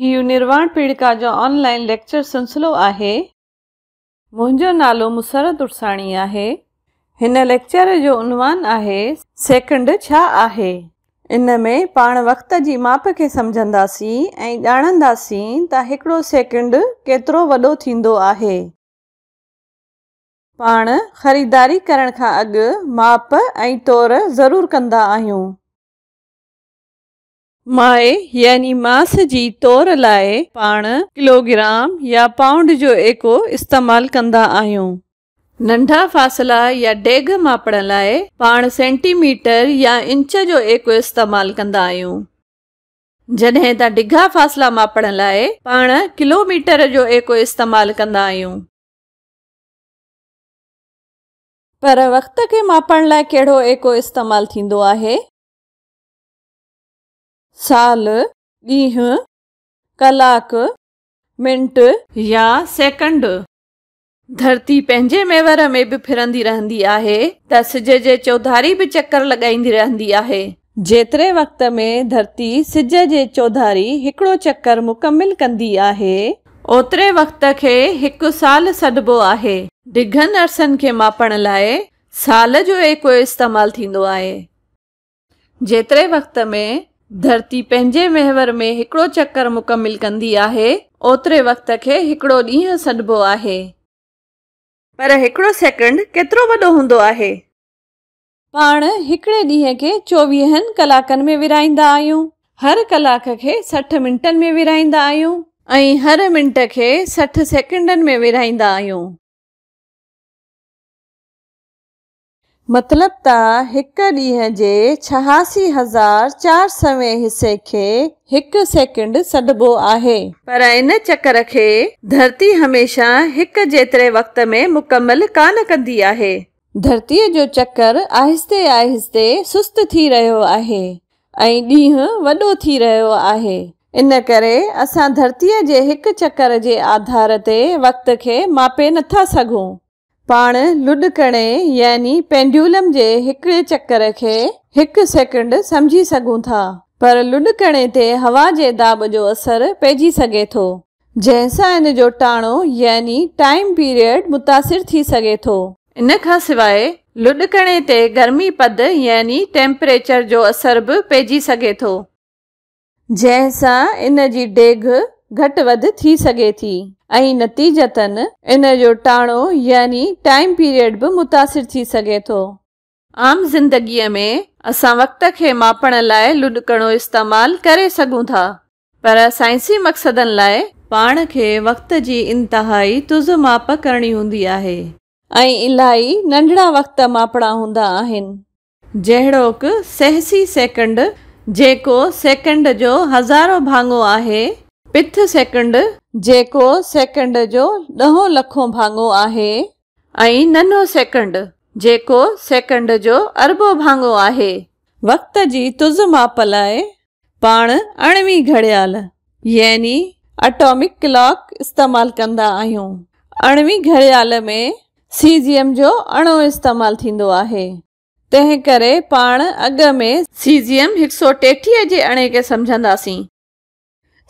हीउ निर्वाण पीड़िका जो ऑनलाइन लेक्चर सिलसिलो आहे मुंहिंजो नालो मुसरत उर्साणी आहे हिन लेक्चर जो उनवान आहे सेकंड छा आहे इन में पाण वक़्त जी माप खे सम्झंदासीं ऐं ॼाणंदासीं त हिकिड़ो सेकंड केतिरो वॾो थींदो आहे पाण ख़रीदारी करण खां अॻु माप ऐं तौरु ज़रूरु कंदा आहियूं माए यानी मास जी तौर लाइ पाण किलोग्राम या पाउंड जो एको इस्तेमालु कंदा आहियूं नंढा फ़ासिला या डेग मापण लाइ पाण सेंटीमीटर या इंच जो एको इस्तेमालु कंदा आहियूं जॾहिं त डिघा फ़ासिला मापण लाइ पाण किलोमीटर जो एको इस्तेमालु कंदा आहियूं पर वक़्त खे मापण लाइ कहिड़ो एको इस्तेमालु थींदो आहे साल ॾींहुं कलाक मिंट या सेकंड धरती पंहिंजे मेवर में बि फिरंदी रहंदी आहे त सिज जे चौधारी बि चकर लॻाईंदी रहंदी आहे जेतिरे वक़्त में धरती सिज जे चौधारी हिकिड़ो चकर मुकमिल कंदी आहे ओतिरे वक़्त खे हिकु साल सॾबो आहे ॾिघनि अर्सनि खे मापण लाइ साल जो ई इस्तेमालु थींदो आहे जेतिरे वक़्त में धरती पंहिंजे मेहर में हिकिड़ो चकर मुकमिल कंदी आहे ओतिरे वक़्त खे हिकिड़ो ॾींहुं सॾिबो आहे पर हिकिड़ो सेकंड केतिरो वॾो हूंदो आहे पाण हिकिड़े ॾींहं खे चोवीहनि कलाकनि में विरहाईंदा आहियूं हर कलाक खे सठि मिंटनि में विरहाईंदा आहियूं ऐं हर मिंट खे सठि सेकंडनि में विरिहाईंदा आहियूं मतलब त हिक ॾींहं जे छहासी हज़ार चार सवें हिसे खे हिकु सेकंड सॾिबो आहे पर इन चकर खे धरती हमेशा हिकु जेतिरे वक़्त में मुकमल कान कंदी आहे धरतीअ जो चकर आहिस्ते आहिस्ते सुस्त थी रहियो आहे ऐं ॾींहुं वॾो थी रहियो आहे इन करे असां धरतीअ जे हिकु चकर जे आधार ते वक़्त खे मापे नथा सघूं પણ લડકણે એટલે કે પેન્ડ્યુલમ જે એકડે ચક્કર કરે એક સેકન્ડ સમજી સગો થા પર લડકણે તે હવા જે दाब જો અસર પેજી સકે થો જેસા એનો જો ટાણો એટલે કે ટાઈમ પીરિયડ متاثر થી સકે થો ઇન કા સિવાય લડકણે તે ગરમી પદ એટલે કે ટેમ્પરેચર જો અસર ભ પેજી સકે થો જેસા એનજી ડેગ घटि वध थी सघे थी ऐं नतीजतनि इन जो टाणो यानी टाइम पीरियड बि मुतासिरु थी सघे थो आम ज़िंदगीअ में असां वक़्त खे मापण लाइ लुडकणो इस्तेमालु करे सघूं था पर साइंसी मक़्सदनि लाइ पाण खे वक़्त जी इंतिहाई तुज़ माप करणी हूंदी आहे ऐं इलाही नंढड़ा वक़्त मापणा हूंदा आहिनि जहिड़ो सहसी ससी सेकंड जेको सेकंड जो हज़ारो भाङो आहे पिथ सेकंड जेको सेकंड जो ॾहों लखो भाङो आहे ऐं ननो सेकंड जेको सेकंड जो अरबो भाङो आहे वक़्त जी तुज़ माप लाइ पाण अणवी घड़ियाल यानी अटोमिक क्लॉक इस्तेमालु कंदा आहियूं अणवी घड़ियाल में सी जीम जो अणो इस्तेमालु थींदो आहे तंहिं करे पाण अॻ में सी जीअम हिक सौ टेटीह जे अणे खे सम्झंदासीं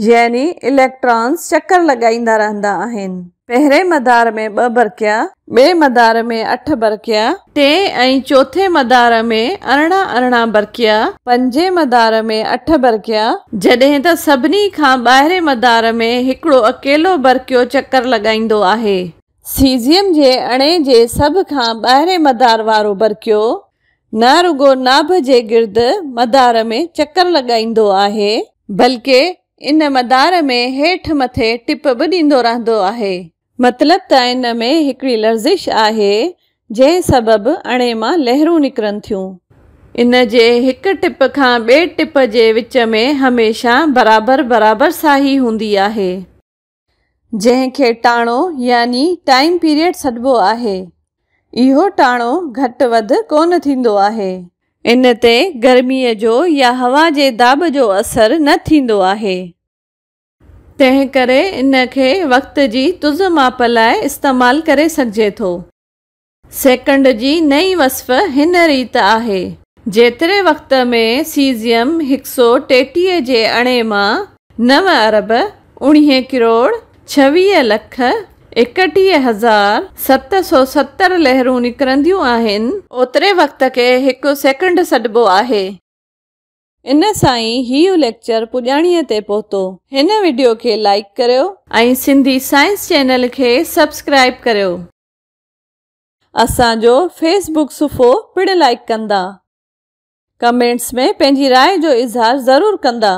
यानी इलेक्ट्रॉन्स चक्कर लगाईंदा रहंदा आहिनि पहिरें मदार में ॿ बरकिया ॿिए मदार में अठ बरकिया टे ऐं चोथे मदार में अरिड़हं अरिड़हं बरकिया पंजे मदार में अठ बरकिया जॾहिं त सभिनी खां ॿाहिरें मदार में हिकिड़ो अकेलो बरकियो चकर लॻाईंदो आहे सीज़ियम जे अणे जे सभ खां ॿाहिरें मदार वारो बरकियो न रुगो नाभ जे गिर्द मदार में चकर लॻाईंदो आहे बल्कि इन मदार में हेठि मथे टिप बि ॾींदो रहंदो आहे मतिलबु त इन में हिकिड़ी लर्ज़िश आहे जंहिं सबबु अणे मां लहरूं निकिरनि थियूं इन जे हिकु टिप खां ॿिए टिप जे विच में हमेशह बराबरि बराबरि साही हूंदी आहे जंहिंखे टाणो यानी टाइम पीरियड सॾिबो आहे इहो टाणो घटि वधि कोन थींदो आहे इन ते गर्मीअ जो या हवा जे दाब जो असरु न थींदो आहे तंहिं करे इन खे वक़्त जी तुज़ माप लाइ इस्तेमालु करे सघिजे थो सेकंड जी नई वस्फ़ हिन रीति आहे जेतिरे वक़्त में सीज़ियम हिकु सौ टेटीह जे अणे मां नव अरब उणिवीह किरोड़ छवीह लख एकटीह हज़ार सत सौ सतरि लहरूं निकिरंदियूं आहिनि ओतिरे वक़्त खे हिकु सेकंड सॾिबो आहे इन सां ई हीउ लेक्चर पुॼाणीअ ते पहुतो हिन वीडियो खे लाइक करियो ऐं सिंधी साइंस चैनल खे सब्सक्राइब करियो असांजो फेसबुक सुफ़ो पिणु लाइक कंदा कमेंट्स में पंहिंजी राय जो इज़हार ज़रूरु कंदा